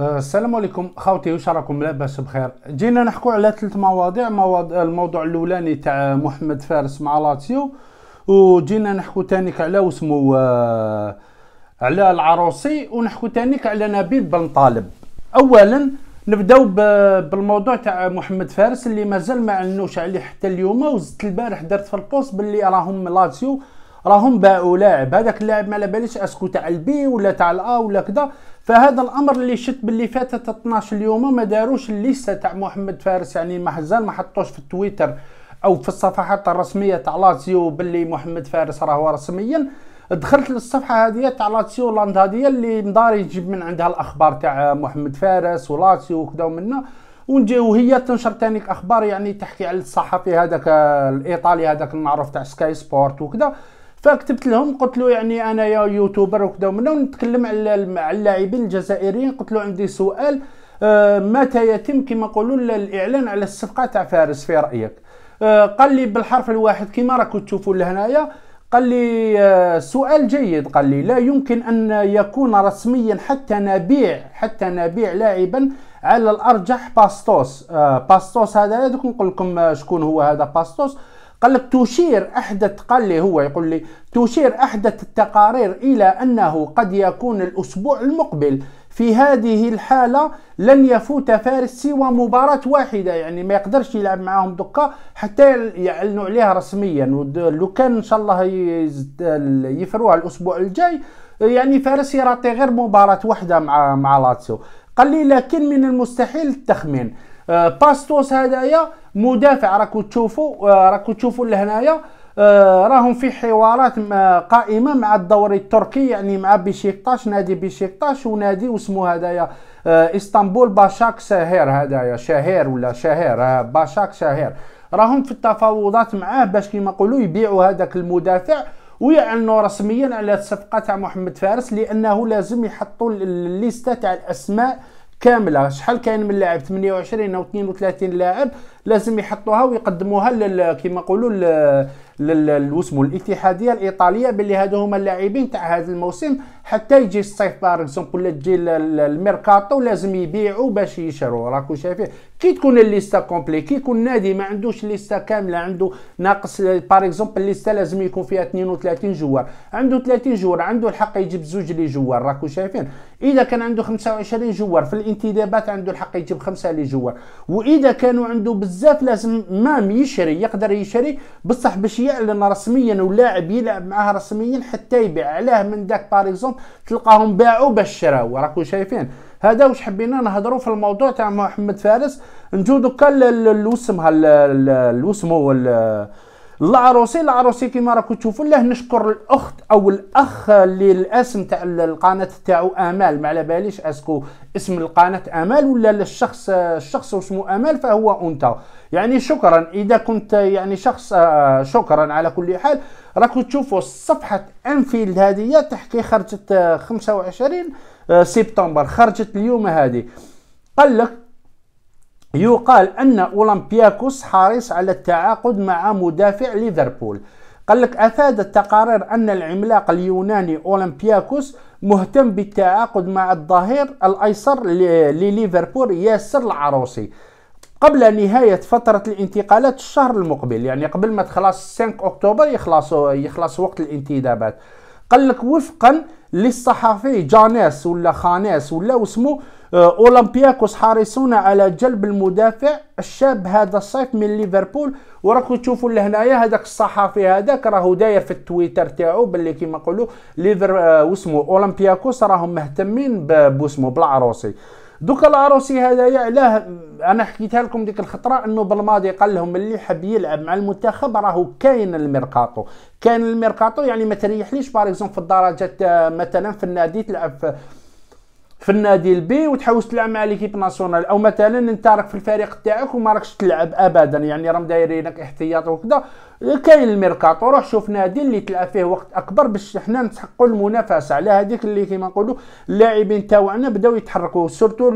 آه، السلام عليكم خاوتي واش راكم لاباس بخير جينا نحكو على ثلاث مواضيع مواضيع الموضوع الاولاني تاع محمد فارس مع لاتسيو وجينا نحكو تانيك على واسمو آه، على العروسي ونحكو تانيك على نبيل بن طالب اولا نبداو بالموضوع تاع محمد فارس اللي مازال ما علنوش عليه حتى اليوم وزدت البارح درت في البوست باللي راهم لاتسيو راهم باعوا لاعب هذاك اللاعب ما باليش اسكو تاع البي ولا تاع الا ولا كذا فهذا الامر اللي شت باللي فاتت 12 يوم ما داروش الليسته تاع محمد فارس يعني ما حزال ما حطوش في تويتر او في الصفحات الرسميه تاع لاتسيو باللي محمد فارس راهو رسميا دخلت للصفحه هذه تاع لاتسيو لاند هذه اللي مداري نجيب من عندها الاخبار تاع محمد فارس ولاتسيو وكذا ومنا ونجي وهي تنشر تانيك اخبار يعني تحكي على الصحفي هذاك الايطالي هذاك المعروف تاع سكاي سبورت وكذا فكتبت لهم قلت له يعني يا يوتيوبر وكذا ومنا ونتكلم على اللاعبين الجزائريين قلت له عندي سؤال آه، متى يتم كما نقولوا الاعلان على الصفقه تاع فارس في رايك آه، قال لي بالحرف الواحد كما راكم تشوفوا لهنايا قال لي آه، سؤال جيد قال لي لا يمكن ان يكون رسميا حتى نبيع حتى نبيع لاعبا على الارجح باستوس باستوس هذا دوك نقول لكم شكون هو هذا باستوس قال لك تشير احدى قال لي هو يقول لي تشير احدى التقارير الى انه قد يكون الاسبوع المقبل في هذه الحالة لن يفوت فارس سوى مباراة واحدة يعني ما يقدرش يلعب معاهم دكا حتى يعلنوا عليها رسميا لو كان ان شاء الله يفروها الاسبوع الجاي يعني فارس يراطي غير مباراة واحدة مع مع لاتسيو قال لي لكن من المستحيل التخمين آه، باستوس هذايا مدافع راكو تشوفوا آه، راكو تشوفوا لهنايا آه، راهم في حوارات قائمه مع الدوري التركي يعني مع بيشيكتاش نادي بيشيكتاش ونادي واسمو هذايا اسطنبول باشاك شهير هذايا شهير ولا شهير باشاك شهير راهم في التفاوضات معاه باش كيما نقولوا يبيعوا هذاك المدافع ويعلنوا رسميا على الصفقه تاع محمد فارس لانه لازم يحطوا الليسته تاع الاسماء كامله شحال كاين من لاعب 28 او 32 لاعب لازم يحطوها ويقدموها كيما نقولوا واسمه الاتحاديه الايطاليه باللي هادو هما اللاعبين تاع هذا الموسم حتى يجي الصيف بار اكزومبل ولا تجي الميركاتو لازم يبيعوا باش يشروا راكو شايفين كي تكون الليسته كومبلي كي يكون نادي ما عندوش ليسته كامله عنده ناقص بار اكزومبل الليسته لازم يكون فيها 32 جوار عنده 30 جوار عنده الحق يجيب زوج لي جوار راكو شايفين اذا كان عنده 25 جوار في الانتدابات عنده الحق يجيب خمسه لي جوار واذا كانوا عنده بزاف لازم مام يشري يقدر يشري بصح باش يعلن رسميا واللاعب يلعب معاه رسميا حتى يبيع علاه من داك باريزون تلقاهم باعوا باش شراو راكم شايفين هذا واش حبينا نهضروا في الموضوع تاع محمد فارس نجو دوكا الوسم هال لوسمو العروسي العروسي كما راكم تشوفوا له نشكر الاخت او الاخ اللي الاسم تاع القناه تاعو امال ما على باليش اسكو اسم القناه امال ولا الشخص الشخص اسمه امال فهو انثى يعني شكرا اذا كنت يعني شخص آه، شكرا على كل حال راكم تشوفوا صفحه انفيلد هذه تحكي خرجت 25 آه، سبتمبر خرجت اليوم هذه قال لك يقال أن أولمبياكوس حريص على التعاقد مع مدافع ليفربول قال لك أفادت تقارير أن العملاق اليوناني أولمبياكوس مهتم بالتعاقد مع الظهير الأيسر لليفربول ياسر العروسي قبل نهاية فترة الانتقالات الشهر المقبل يعني قبل ما تخلص 5 أكتوبر يخلص يخلص وقت الانتدابات قال لك وفقا للصحفي جانيس ولا خانيس ولا اسمه آه، اولمبياكوس حريصون على جلب المدافع الشاب هذا الصيف من ليفربول وراكم تشوفوا لهنايا هذاك الصحفي هذاك راهو داير في التويتر تاعو باللي كيما نقولوا ليفر آه، واسمه اولمبياكوس راهم مهتمين بوسمو بالعروسي دوكا لاروسي هذايا علاه انا حكيتها لكم ديك الخطره انه بالماضي قال لهم اللي حب يلعب مع المنتخب راه كاين الميركاتو كاين الميركاتو يعني ما تريحليش باريكزوم في الدرجات آه، مثلا في النادي تلعب في في النادي البي وتحوس تلعب مع ليكيب ناسيونال او مثلا انت راك في الفريق تاعك وما راكش تلعب ابدا يعني راهم دايرينك احتياط وكذا كاين الميركاتو روح شوف نادي اللي تلعب فيه وقت اكبر باش حنا نسحقوا المنافسه على هذيك اللي كيما نقولوا اللاعبين تاوعنا بداو يتحركوا سورتو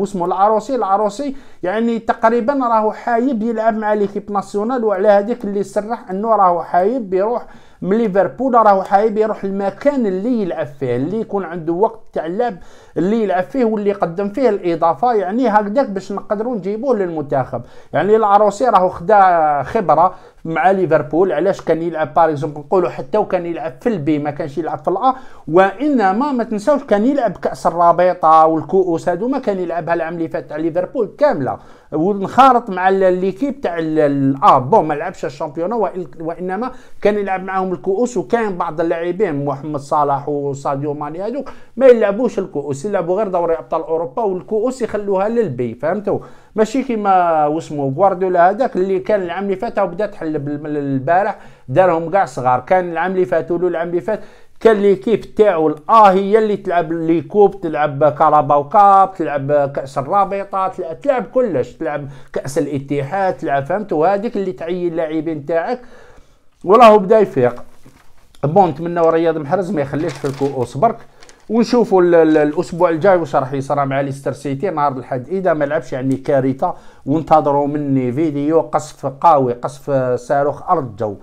واسمو العروسي العروسي يعني تقريبا راهو حايب يلعب مع ليكيب ناسيونال وعلى هذيك اللي صرح انه راهو حايب يروح من ليفربول راهو حايب يروح المكان اللي يلعب فيه اللي يكون عنده وقت تاع اللعب اللي يلعب فيه واللي يقدم فيه الاضافه يعني هكذاك باش نقدروا نجيبوه للمنتخب يعني العروسي راهو خدا خبره مع ليفربول علاش كان يلعب باغ اكزومبل نقولوا حتى وكان يلعب في البي ما كانش يلعب في الا وانما ما تنساوش كان يلعب كاس الرابطه والكؤوس هادو ما كان يلعبها العام اللي فات تاع ليفربول كامله ونخالط مع ليكيب تاع الا آه، بون ما لعبش الشامبيون وانما كان يلعب معاهم الكؤوس وكان بعض اللاعبين محمد صلاح وساديو ماني هادوك ما يلعبوش الكؤوس يلعبوا غير دوري ابطال اوروبا والكؤوس يخلوها للبي فهمتوا ماشي كيما واسمو غوارديولا هذاك اللي كان العام اللي فات وبدا تحل البارح دارهم كاع صغار كان العام اللي فات ولو العام اللي فات كان ليكيب تاعو الاه هي اللي تلعب لي كوب تلعب كاراباو كاب تلعب كاس الرابطه تلعب, تلعب كلش تلعب كاس الاتحاد تلعب فهمت وهذيك اللي تعيي اللاعبين تاعك وراهو بدا يفيق بون نتمنى رياض محرز ما يخليش في الكؤوس برك ونشوفوا الاسبوع الجاي واش راح يصرى مع ليستر سيتي نهار الاحد اذا ما لعبش يعني كارثه وانتظروا مني فيديو قصف قاوي قصف صاروخ ارض جو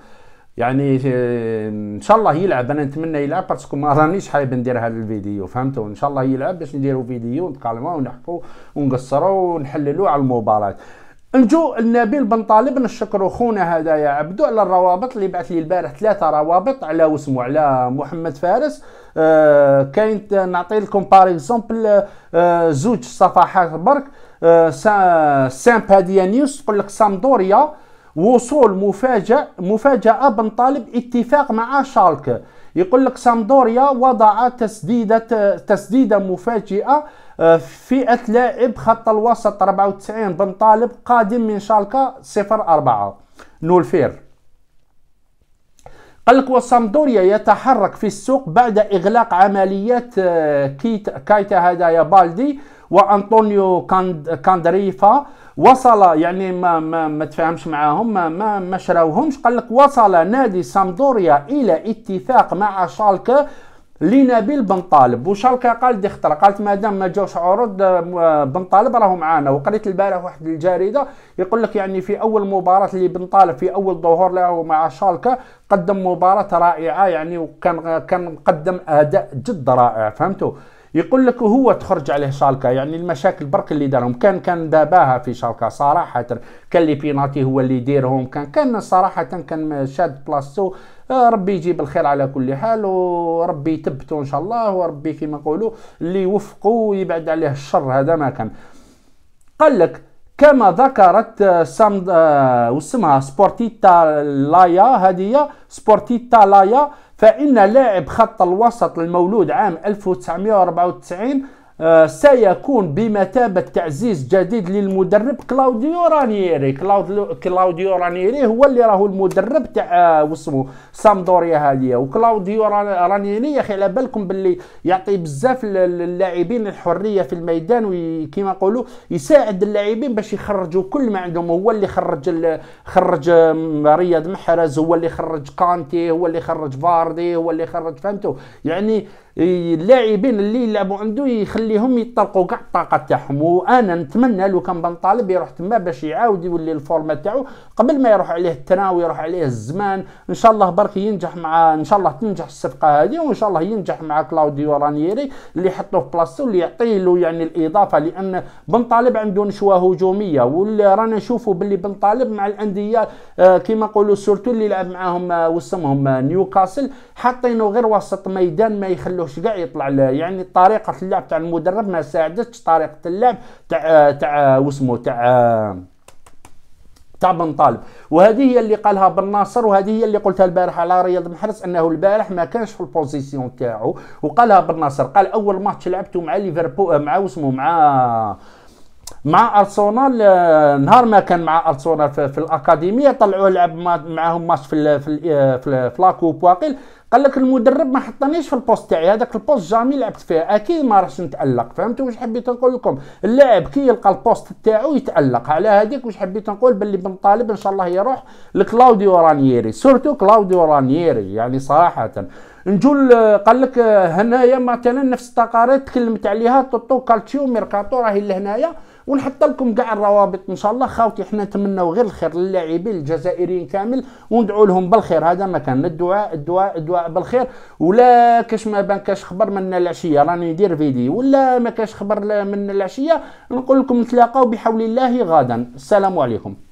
يعني آه، ان شاء الله يلعب انا نتمنى يلعب باسكو ما رانيش حايب ندير هذا الفيديو فهمتوا ان شاء الله يلعب باش نديروا فيديو نتكلموا ونحكوا ونقصروا ونحللوا على المباراه نجو النبيل بن طالب نشكرو خونا هذا يا عبدو على الروابط اللي بعث لي البارح ثلاثه روابط على وسمو على محمد فارس آه كاين نعطي لكم بار اكزومبل آه زوج صفحات برك آه باديا نيوز تقول لك سامدوريا وصول مفاجئ مفاجاه بن طالب اتفاق مع شالك يقول لك سامدوريا وضع تسديدة تسديدة مفاجئة آه، فئة لاعب خط الوسط 94 بن طالب قادم من شالكا 04 نولفير قال لك وسامدوريا يتحرك في السوق بعد إغلاق عمليات آه، كايتا هدايا بالدي وأنطونيو كاندريفا وصل يعني ما ما ما تفاهمش معاهم ما ما ما شراوهمش قال لك وصل نادي سامدوريا الى اتفاق مع شالكا لنبيل بن طالب وشالكا قال دي خطره قالت مادام ما جاوش عروض آه، بن طالب راهو معانا وقريت البارح واحد الجريده يقول لك يعني في اول مباراه اللي بن طالب في اول ظهور له مع شالكا قدم مباراه رائعه يعني وكان كان قدم اداء جد رائع فهمتوا يقول لك هو تخرج عليه شالكا يعني المشاكل برك اللي دارهم كان كان داباها في شالكا صراحه كان لي بيناتي هو اللي يديرهم كان كان صراحه كان شاد بلاصتو آه، ربي يجيب الخير على كل حال وربي يثبتو ان شاء الله وربي كيما نقولوا اللي يوفقوا ويبعد عليه الشر هذا ما كان قال لك كما ذكرت آه، سامد واسمها آه، سبورتيتا لايا هذه سبورتيتا لايا فإن لاعب خط الوسط المولود عام 1994 آه، سيكون بمثابة تعزيز جديد للمدرب كلاوديو رانيري كلاوديو رانيري هو اللي راهو المدرب تاع آه، واسمو سامدوريا هذه وكلاوديو رانيري يا اخي على بالكم باللي يعطي بزاف للاعبين الحرية في الميدان وكيما نقولوا يساعد اللاعبين باش يخرجوا كل ما عندهم هو اللي خرج خرج رياض محرز هو اللي خرج كانتي هو اللي خرج فاردي هو اللي خرج فهمتوا يعني اللاعبين اللي يلعبوا عنده يخليهم يطرقوا كاع الطاقه تاعهم وانا نتمنى لو كان بن طالب يروح تما باش يعاود يولي الفورمه تاعو قبل ما يروح عليه التنا ويروح عليه الزمان ان شاء الله برك ينجح مع ان شاء الله تنجح الصفقه هذه وان شاء الله ينجح مع كلاوديو رانييري اللي حطوه في بلاصتو اللي يعطي له يعني الاضافه لان بن طالب عنده نشوه هجوميه واللي رانا نشوفوا باللي بن طالب مع الانديه آه، كيما نقولوا سورتو اللي لعب معاهم آه، وسمهم آه، نيوكاسل حاطينه غير وسط ميدان ما يخلو خلوهش كاع يطلع له يعني طريقه اللعب تاع المدرب ما ساعدتش طريقه اللعب تاع تاع واسمو تاع تاع بن طالب وهذه هي اللي قالها بن ناصر وهذه هي اللي قلتها البارح على رياض محرز انه البارح ما كانش في البوزيسيون تاعو وقالها بن ناصر قال اول ماتش لعبته مع ليفربول مع واسمو مع مع ارسنال آه، نهار ما كان مع ارسنال في, في الاكاديميه طلعوه لعب معاهم ماتش في في آه، في, في لاكوب واقيل قال لك المدرب ما حطانيش في البوست تاعي هذاك البوست جامي لعبت فيه اكيد ما راحش نتالق فهمتوا واش حبيت نقول لكم اللاعب كي يلقى البوست تاعو يتالق على هذيك واش حبيت نقول باللي بن طالب ان شاء الله يروح لكلاوديو رانييري سورتو كلاوديو رانييري يعني صراحه نجول آه، قال لك آه، هنايا مثلا نفس التقارير تكلمت عليها توتو كالتشيو ميركاتو راهي لهنايا ونحط لكم كاع الروابط ان شاء الله خاوتي حنا نتمناو غير الخير للاعبين الجزائريين كامل وندعو لهم بالخير هذا ما كان الدعاء الدعاء الدعاء بالخير ولا كاش ما بان كاش خبر من العشيه راني ندير فيديو ولا ما كاش خبر من العشيه نقول لكم نتلاقاو بحول الله غدا السلام عليكم